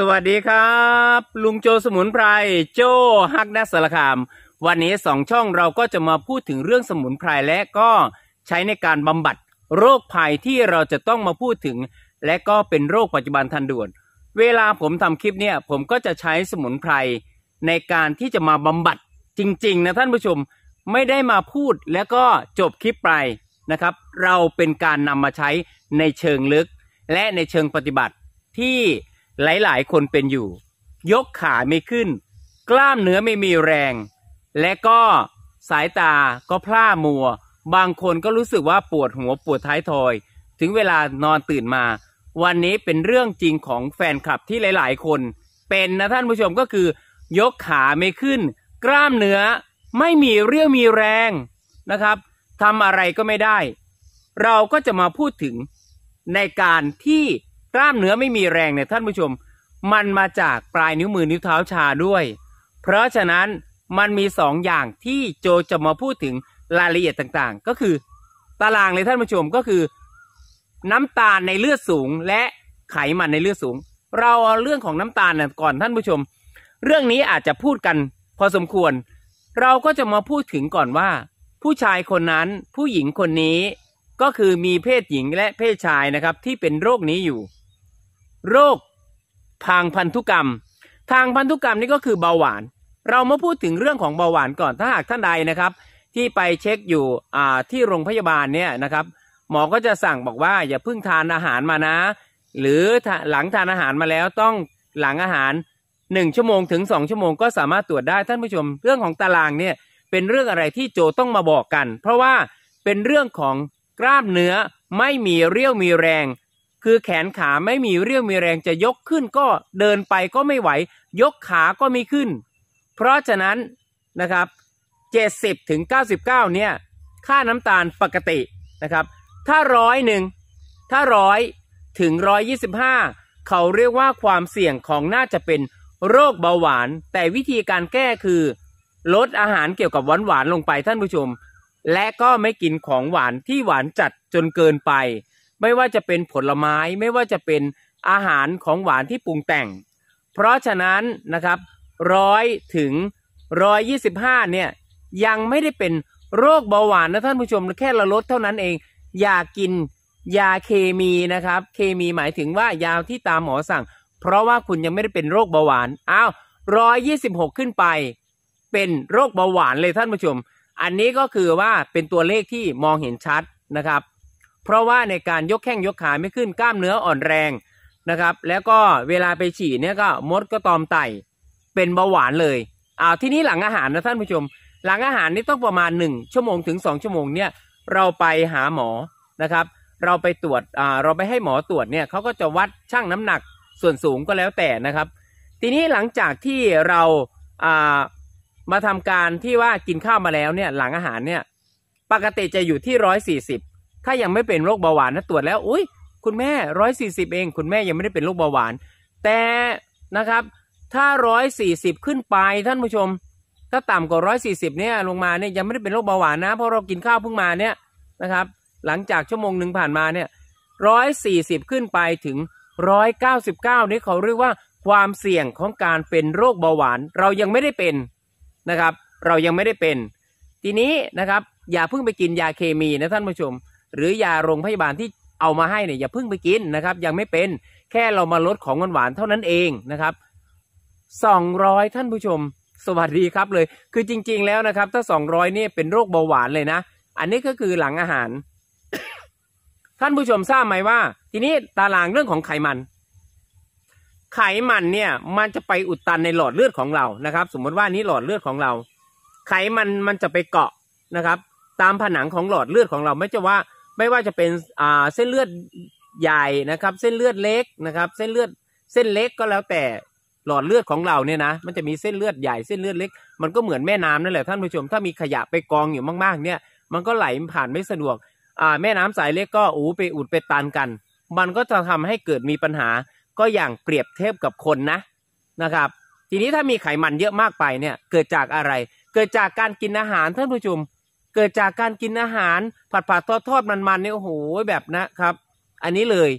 สวัสดีครับ ลุงโจสมุนไพร โจฮักนัสารคาม วันนี้สองช่องเราก็จะมาพูดถึงเรื่องสมุนไพรและก็ใช้ในการบำบัดโรคภัยที่เราจะต้องมาพูดถึง และก็เป็นโรคปัจจุบันทันด่วน เวลาผมทำคลิปเนี่ยผมก็จะใช้สมุนไพรในการที่จะมาบำบัดจริง ๆนะท่านผู้ชมไม่ได้มาพูดแล้วก็จบคลิปไปนะครับ เราเป็นการนำมาใช้ในเชิงลึก และในเชิงปฏิบัติที่หลาย ๆ คนเป็นอยู่ ยกขาไม่ขึ้น กล้ามเนื้อไม่มีแรง และก็สายตาก็พร่า มัว บางคนก็รู้ สึกว่าปวดหัวปวดท้ายทอย ถึงเวลานอนตื่นมา วันนี้เป็นเรื่องจริงของแฟนคลับที่หลายๆ คน เป็นนะ ท่าน ผู้ชมก็คือ ยกขาไม่ขึ้น กล้ามเนื้อไม่มีเรี่ยวมีแรงนะครับทำอะไรก็ไม่ได้ เราก็จะมาพูดถึงในการที่กล้ามเนื้อไม่มีแรงเนี่ยท่านผู้ชม มันมาจากปลายนิ้วมือนิ้วเท้าชาด้วย เพราะฉะนั้นมันมี 2ออย่างที่โจจะมาพูดถึงรายละเอียดต่างๆ ก็คือ ตารางเลยท่านผู้ชมก็คือ น้ำตาลในเลือดสูงและไขมันในเลือดสูง เราเรื่องของน้ำตาลก่อนท่านผู้ชม เรื่องนี้อาจจะพูดกันพอสมควร เราก็จะมาพูดถึงก่อนว่า ผู้ชายคนนั้น ผู้หญิงคนนี้ ก็คือมีเพศหญิงและเพศชายนะครับที่เป็นโรคนี้อยู่โรค ทางพันธุกรรม ทางพันธุกรรมนี่ก็คือเบาหวาน เรามาพูดถึงเรื่องของเบาหวานก่อนถ้าหากท่านใดนะครับ ที่ไปเช็คอยู่ที่โรงพยาบาลเนี่ยนะครับหมอก็จะสั่งบอกว่า อย่าเพิ่งทานอาหารมานะ หรือหลังทานอาหารมาแล้วต้องหลังอาหาร1ชั่วโมงถึง2ชั่วโมงก็สามารถตรวจได้ท่านผู้ชม เรื่องของตารางเนี่ยเป็นเรื่องอะไรที่โจต้องมาบอกกัน เพราะว่าเป็นเรื่องของกล้ามเนื้อไม่มีเรี่ยวมีแรงคือแขนขาไม่มีเรื่องมีแรงจะยกขึ้นก็เดินไปก็ไม่ไหว ยกขาก็ไม่ขึ้น เพราะฉะนั้นนะครับ 70ถึง99 เนี่ย ค่าน้ำตาลปกตินะครับถ้าร้อยหนึ่งถ้าร้อยถึง125 เขาเรียกว่าความเสี่ยงของน่าจะเป็นโรคเบาหวาน แต่วิธีการแก้คือ ลดอาหารเกี่ยวกับหวานหวานลงไปท่านผู้ชม และก็ไม่กินของหวานที่หวานจัดจนเกินไปไม่ว่าจะเป็นผลไม้ไม่ว่าจะเป็นอาหารของหวานที่ปรุงแต่ง เพราะฉะนั้นนะครับร้อยถึงร้อยยี่สิบห้าเนี่ยยังไม่ได้เป็นโรคเบาหวานนะท่านผู้ชมแค่ละลดเท่านั้นเอง อย่ากินยาเคมีนะครับ เคมีหมายถึงว่ายาที่ตามหมอสั่ง เพราะว่าคุณยังไม่ได้เป็นโรคเบาหวานอ้าวร้อยยี่สิบหกขึ้นไป เป็นโรคเบาหวานเลยท่านผู้ชม อันนี้ก็คือว่าเป็นตัวเลขที่มองเห็นชัดนะครับเพราะว่าในการยกแข้งยกขาไม่ขึ้นกล้ามเนื้ออ่อนแรงนะครับแล้วก็เวลาไปฉี่เนี่ยก็มดก็ตอมไตเป็นเบาหวานเลยอ่าที่นี้หลังอาหารนะท่านผู้ชม หลังอาหารนี่ต้องประมาณ 1 ชั่วโมงถึง 2 ชั่วโมงเนี่ยเราไปหาหมอนะครับ เราไปตรวจอ่าเราไปให้หมอตรวจเนี่ยเขาก็จะวัดชั่งน้ำหนักส่วนสูงก็แล้วแต่นะครับทีนี้หลังจากที่เราอ่ามาทำการที่ว่ากินข้าวมาแล้วเนี่ยหลังอาหารเนี่ยปกติจะอยู่ที่ร้อยสี่สิบถ้ายังไม่เป็นโรคเบาหวานนะตรวจแล้ว อุ้ยคุณแม่ร้อยสี่สิบเอง คุณแม่ยังไม่ได้เป็นโรคเบาหวาน แต่ นะครับ ถ้าร้อยสี่สิบขึ้นไปท่านผู้ชม ถ้าต่ำกว่าร้อยสี่สิบเนี่ย ลงมาเนี่ยยังไม่ได้เป็นโรคเบาหวานนะเพราะเรากินข้าวเพิ่งมาเนี่ย นะครับ หลังจากชั่วโมงหนึ่งผ่านมาเนี่ยร้อยสี่สิบขึ้นไปถึงร้อยเก้าสิบเก้านี่เขาเรียกว่าความเสี่ยงของการเป็นโรคเบาหวาน เรายังไม่ได้เป็นนะครับ เรายังไม่ได้เป็น ทีนี้นะครับ อย่าเพิ่งไปกินยาเคมีนะท่านผู้ชมหรือยาโรงพยาบาลที่เอามาให้เนี่ยอย่าเพิ่งไปกินนะครับ ยังไม่เป็นแค่เรามาลดของหวานเท่านั้นเองนะครับ200ท่านผู้ชม สวัสดีครับเลย คือจริง ๆแล้วนะครับ ถ้า200เนี่ยเป็นโรคเบาหวานเลยนะ อันนี้ก็คือหลังอาหาร ท่านผู้ชมทราบไหมว่า ทีนี้ตารางเรื่องของไขมัน ไขมันเนี่ย มันจะไปอุดตันในหลอดเลือดของเรานะครับ สมมติว่านี้หลอดเลือดของเรา ไขมันมันจะไปเกาะนะครับ ตามผนังของหลอดเลือดของเราไม่จะว่าไม่ว่าจะเป็นอ่าเส้นเลือดใหญ่นะครับเส้นเลือดเล็กนะครับ เส้นเลือดเส้นเล็กก็แล้วแต่หลอดเลือดของเราเนี่ยนะมันจะมีเส้นเลือดใหญ่ เส้นเลือดเล็กมันก็เหมือนแม่น้ำนั่นแหละท่านผู้ชมถ้ามีขยะไปกองอยู่มากๆเนี่ยมันก็ไหลผ่านไม่สะดวกอ่าแม่น้ำสายเล็กก็อู้ไปอุดไปตันกัน มันก็จะทำให้เกิดมีปัญหาก็อย่างเปรียบเทียบกับคนนะนะครับ ทีนี้ถ้ามีไขมันเยอะมากไปเนี่ยเกิดจากอะไร เกิดจากการกินอาหารท่านผู้ชมเกิดจากการกินอาหารผัดผัดทอดทอดมันมันเนี่ยโอ้โหแบบนะครับ อันนี้เลย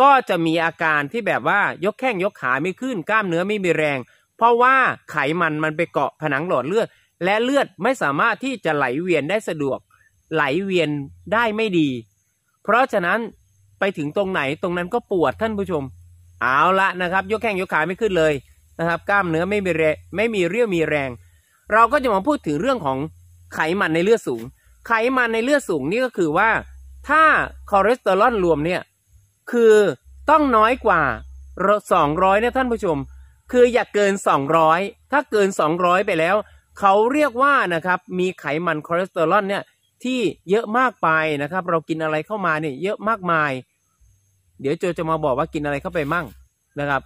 ก็จะมีอาการที่แบบว่ายกแข้งยกขาไม่ขึ้นกล้ามเนื้อไม่มีแรง เพราะว่าไขมันมันไปเกาะผนังหลอดเลือด และเลือดไม่สามารถที่จะไหลเวียนได้สะดวกไหลเวียนได้ไม่ดี เพราะฉะนั้นไปถึงตรงไหนตรงนั้นก็ปวดท่านผู้ชม เอาละนะครับ ยกแข้งยกขาไม่ขึ้นเลยนะครับกล้ามเนื้อไม่มีแรงไม่มีเรี่ยวมีแรง เราก็จะมาพูดถึงเรื่องของไขมันในเลือดสูง ไขมันในเลือดสูงนี่ก็คือว่าถ้าคอเลสเตอรอลรวมเนี่ยคือต้องน้อยกว่า 200นี่ยท่านผู้ชม คืออย่าเกิน 200 ถ้าเกิน 200 ไปแล้ว เขาเรียกว่านะครับมีไขมันคอเลสเตอรอลเนี่ยที่เยอะมากไปนะครับ เรากินอะไรเข้ามาเนี่ยเยอะมากมาย เดี๋ยวโจจะมาบอกว่ากินอะไรเข้าไปมั่งนะครับ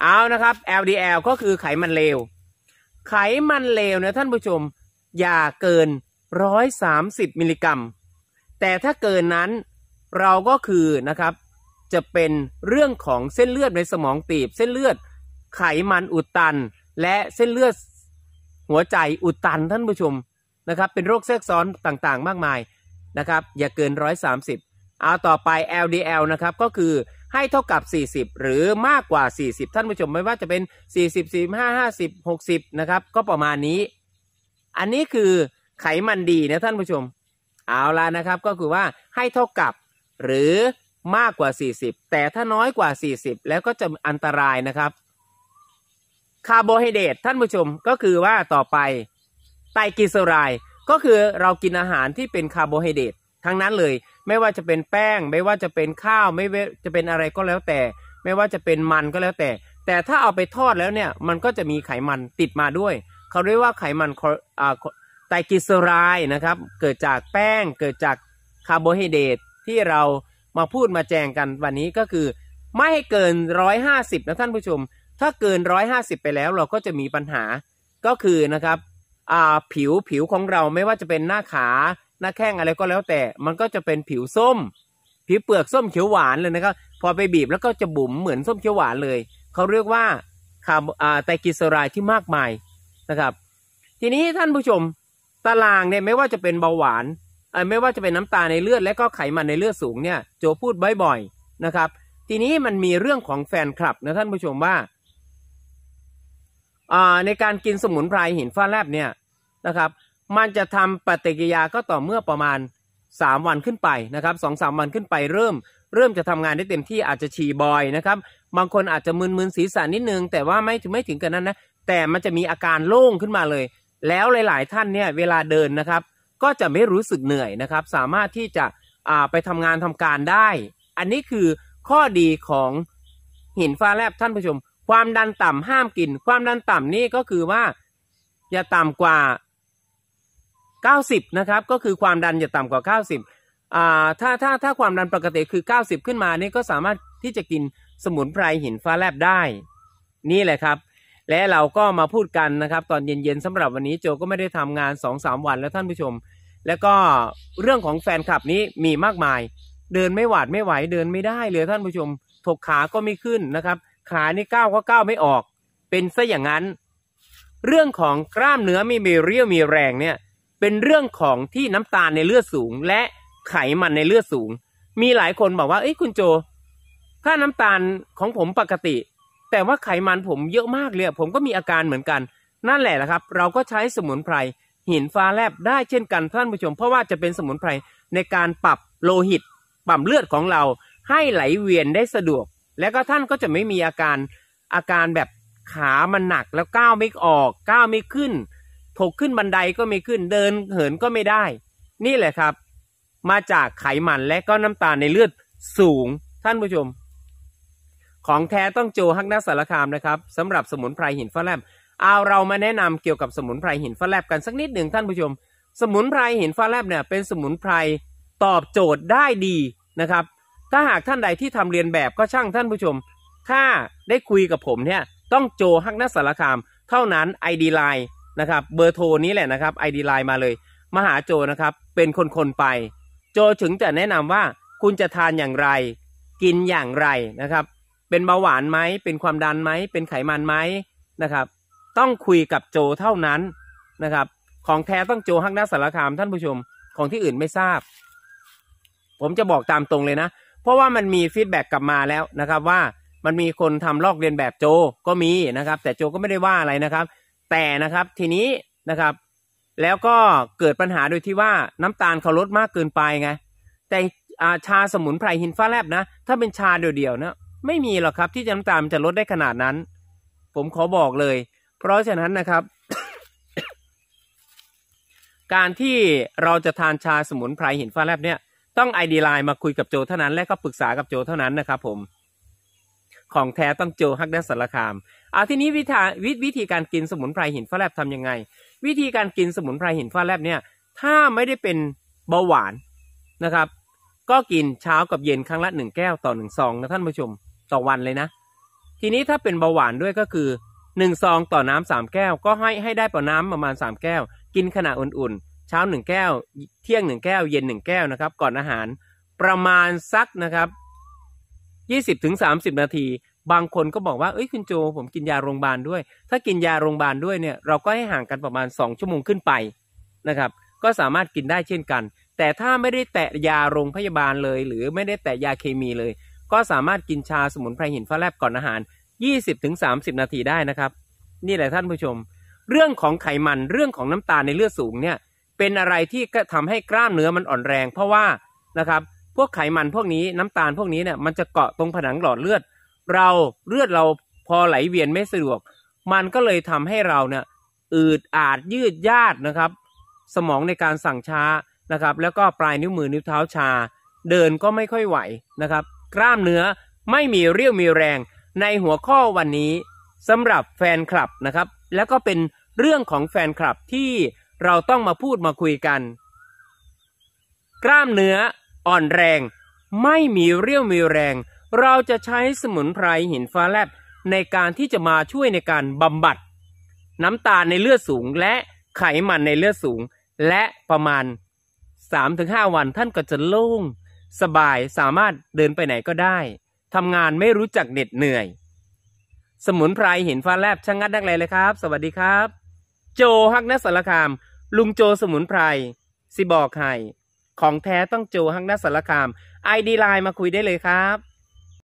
เอานะครับ LDL ก็คือไขมันเลวไขมันเลวเนี่ยท่านผู้ชมอย่าเกิน 130มิลลิกรัมแต่ถ้าเกินนั้นเราก็คือนะครับ จะเป็นเรื่องของเส้นเลือดในสมองตีบ เส้นเลือดไขมันอุดตันและเส้นเลือดหัวใจอุดตันท่านผู้ชมนะครับ เป็นโรคแทรกซ้อนต่างๆ มากมายนะครับ อย่าเกิน 130เอาต่อไป LDL นะครับก็คือให้เท่ากับ 40 หรือมากกว่า 40 ท่านผู้ชม ไม่ว่าจะเป็น 40 45 50 60นะครับก็ประมาณนี้อันนี้คือไขมันดีนะท่านผู้ชม เอาละนะครับก็คือว่าให้เท่ากับหรือมากกว่า 40 แต่ถ้าน้อยกว่า 40 แล้วก็จะอันตรายนะครับคาร์โบไฮเดรตท่านผู้ชมก็คือว่าต่อไปไตรกลีเซอไรด์ก็คือเรากินอาหารที่เป็นคาร์โบไฮเดรตทั้งนั้นเลย ไม่ว่าจะเป็นแป้ง ไม่ว่าจะเป็นข้าวไม่ว่าจะเป็นอะไรก็แล้วแต่ ไม่ว่าจะเป็นมันก็แล้วแต่ แต่ถ้าเอาไปทอดแล้วเนี่ย มันก็จะมีไขมันติดมาด้วยเขาเรียกว่าไขมัน ไตรกลีเซอไรด์นะครับ เกิดจากแป้ง เกิดจากคาร์โบไฮเดรตที่เรามาพูดมาแจงกันวันนี้ก็คือไม่ให้เกิน 150 นะท่านผู้ชม ถ้าเกิน 150 ไปแล้วเราก็จะมีปัญหา ก็คือนะครับ ผิว ผิวของเราไม่ว่าจะเป็นหน้าขา หน้าแข้งอะไรก็แล้วแต่ มันก็จะเป็นผิวส้ม ผิวเปลือกส้มเขียวหวานเลยนะครับ พอไปบีบแล้วก็จะบุ๋มเหมือนส้มเขียวหวานเลย เขาเรียกว่าคาร์ไตรกลีเซอไรด์ที่มากมายนะครับทีนี้ท่านผู้ชมตารางเนี่ยไม่ว่าจะเป็นเบาหวาน ไม่ว่าจะเป็นน้ำตาในเลือดและก็ไขมันในเลือดสูงเนี่ยโจพูดบ่อย ๆนะครับ ทีนี้มันมีเรื่องของแฟนคลับนะท่านผู้ชมว่า ในการกินสมุนไพรหินฟ้าแลบเนี่ยนะครับ มันจะทำปฏิกิริยาก็ต่อเมื่อประมาณ 3 วันขึ้นไปนะครับสองสวันขึ้นไปเริ่ม เริ่มจะทำงานได้เต็มที่อาจจะฉี่บ่อยนะครับ บางคนอาจจะมึนๆศีรษะนิดนึงแต่ว่าไม่ไม่ถึงกันนั้นนะแต่มันจะมีอาการโล่งขึ้นมาเลย แล้วหลายๆท่านเนี่ยเวลาเดินนะครับ ก็จะไม่รู้สึกเหนื่อยนะครับ สามารถที่จะไปทำงานทำการได้ อันนี้คือข้อดีของหินฟ้าแลบท่านผู้ชม ความดันต่ำห้ามกิน ความดันต่ำนี่ก็คือว่า อย่าต่ำกว่า 90นะครับ ก็คือความดันอย่าต่ำกว่า 90อ่าถ้าถ้าถ้าความดันปกติคือ 90 ขึ้นมานี่ก็สามารถที่จะกินสมุนไพรหินฟ้าแลบได้ นี่แหละครับและเราก็มาพูดกันนะครับ ตอนเย็นๆสำหรับวันนี้โจก็ไม่ได้ทำงาน2อสวันแล้วท่านผู้ชม แล้วก็เรื่องของแฟนคลับนี้มีมากมาย เดินไม่หวาดไม่ไหวเดินไม่ได้เลยท่านผู้ชม ถกขาก็ไม่ขึ้นนะครับ ขานี่ก้าวก็ก้าวไม่ออก เป็นซะอย่างนั้น เรื่องของกล้ามเนื้อมีเรียว มีแรงเนี่ย เป็นเรื่องของที่น้ำตาลในเลือดสูงและไขมันในเลือดสูง มีหลายคนบอกว่าเอ้ยคุณโจถ้าน้ำตาลของผมปกติแต่ว่าไขมันผมเยอะมากเลยผมก็มีอาการเหมือนกัน นั่นแหละละครับ เราก็ใช้สมุนไพรหินฟ้าแลบได้เช่นกันท่านผู้ชม เพราะว่าจะเป็นสมุนไพรในการปรับโลหิตปั่มเลือดของเราให้ไหลเวียนได้สะดวก แล้วก็ท่านก็จะไม่มีอาการอาการแบบขามันหนักแล้วก้าวไม่ออกก้าวไม่ขึ้นถกขึ้นบันไดก็ไม่ขึ้นเดินเหินก็ไม่ได้ นี่แหละครับ มาจากไขมันและก็น้ำตาลในเลือดสูงท่านผู้ชมของแท้ต้องจูฮักนักสารคามนะครับสำหรับสมุนไพรหินฟ้าแลบเอาเรามาแนะนำเกี่ยวกับสมุนไพรหินฟ้าแลบกันสักนิดหนึ่งท่านผู้ชม สมุนไพรหินฟ้าแลบเนี่ยเป็นสมุนไพรตอบโจทย์ได้ดีนะครับ ถ้าหากท่านใดที่ทำเรียนแบบก็ช่างท่านผู้ชมถ้าได้คุยกับผมเนี่ยต้องโจฮักนักสารคามเท่านั้นไอดีไลน์นะครับ เบอร์โทรนี้แหละนะครับไอดีไลน์มาเลยมาหาโจนะครับเป็นคนๆไป โจถึงจะแนะนำว่าคุณจะทานอย่างไรกินอย่างไรนะครับเป็นเบาหวานไหม เป็นความดันไหม เป็นไขมันไหมนะครับ ต้องคุยกับโจเท่านั้นนะครับ ของแท้ต้องโจฮักหน้าสารคามท่านผู้ชม ของที่อื่นไม่ทราบ ผมจะบอกตามตรงเลยนะ เพราะว่ามันมีฟีดแบ็กกลับมาแล้วนะครับ ว่า มันมีคนทำลอกเรียนแบบโจก็มีนะครับ แต่โจก็ไม่ได้ว่าอะไรนะครับ แต่นะครับทีนี้นะครับ แล้วก็เกิดปัญหาโดยที่ว่าน้ำตาลเขาลดมากเกินไปไง แต่ชาสมุนไพรหินฟ้าแลบนะ ถ้าเป็นชาเดี่ยวๆนะไม่มีหรอกครับที่น้ำตาลจะลดได้ขนาดนั้น ผมขอบอกเลย เพราะฉะนั้นนะครับ การที่เราจะทานชาสมุนไพรหินฟ้าแลบเนี่ยต้องไอดีไลน์มาคุยกับโจ เท่านั้นและก็ปรึกษากับโจเท่านั้นนะครับ ผม ของแท้ต้องโจฮักแดสารคามเอาทีนี้วิธีวิวิธีการกินสมุนไพรหินฟ้าแลบทํำยังไง วิธีการกินสมุนไพรหินฟ้าแลบเนี่ยถ้าไม่ได้เป็นเบาหวานนะครับ ก็กินเช้ากับเย็นครั้งละหนึ่งแก้วต่อหนึ่งซองนะท่านผู้ชมต่อวันเลยนะ ทีนี้ถ้าเป็นเบาหวานด้วยก็คือหนึ่งซองต่อน้ำสามแก้ว ก็ให้ให้ได้ป่อน้ำประมาณสามแก้ว กินขณะอุ่นๆ เช้าหนึ่งแก้วเที่ยงหนึ่งแก้วเย็นหนึ่งแก้วนะครับก่อนอาหารประมาณ สักนะครับยี่สิบถึงสามสิบนาที บางคนก็บอกว่าเอ้ยคุณโจ ผมกินยาโรงพยาบาลด้วย ถ้ากินยาโรงพยาบาลด้วยเนี่ยเราก็ให้ห่างกันประมาณสองชั่วโมงขึ้นไปนะครับ ก็สามารถกินได้เช่นกัน แต่ถ้าไม่ได้แตะยาโรงพยาบาลเลย หรือไม่ได้แตะยาเคมีเลยก็สามารถกินชาสมุนไพรหินฟ้าแลบก่อนอาหาร 20-30 นาทีได้นะครับ นี่แหละท่านผู้ชม เรื่องของไขมันเรื่องของน้ำตาลในเลือดสูงเนี่ยเป็นอะไรที่ทำให้กล้ามเนื้อมันอ่อนแรง เพราะว่านะครับ พวกไขมันพวกนี้น้ำตาลพวกนี้เนี่ยมันจะเกาะตรงผนังหลอดเลือด เราเลือดเราพอไหลเวียนไม่สะดวก มันก็เลยทำให้เราเนี่ยอืดอาดยืดยาดนะครับ สมองในการสั่งช้านะครับ แล้วก็ปลายนิ้วมือนิ้วเท้าชา เดินก็ไม่ค่อยไหวนะครับกล้ามเนื้อไม่มีเรี่ยวมีแรงในหัวข้อวันนี้สำหรับแฟนคลับนะครับ แล้วก็เป็นเรื่องของแฟนคลับที่เราต้องมาพูดมาคุยกัน กล้ามเนื้ออ่อนแรงไม่มีเรี่ยวมีแรง เราจะใช้สมุนไพรหินฟ้าแลบ ในการที่จะมาช่วยในการบำบัด น้ำตาลในเลือดสูงและไขมันในเลือดสูง และประมาณ3-5วันท่านก็จะโล่งสบายสามารถเดินไปไหนก็ได้ทำงานไม่รู้จักเหน็ดเหนื่อย สมุนไพรเห็นฟ้าแลบช่างงัดนักเลยเลยครับ สวัสดีครับ โจฮักนัสสารคาม ลุงโจสมุนไพรสิบอกให้ ของแท้ต้องโจฮักนัสสารคาม ไอดีไลน์มาคุยได้เลยครับ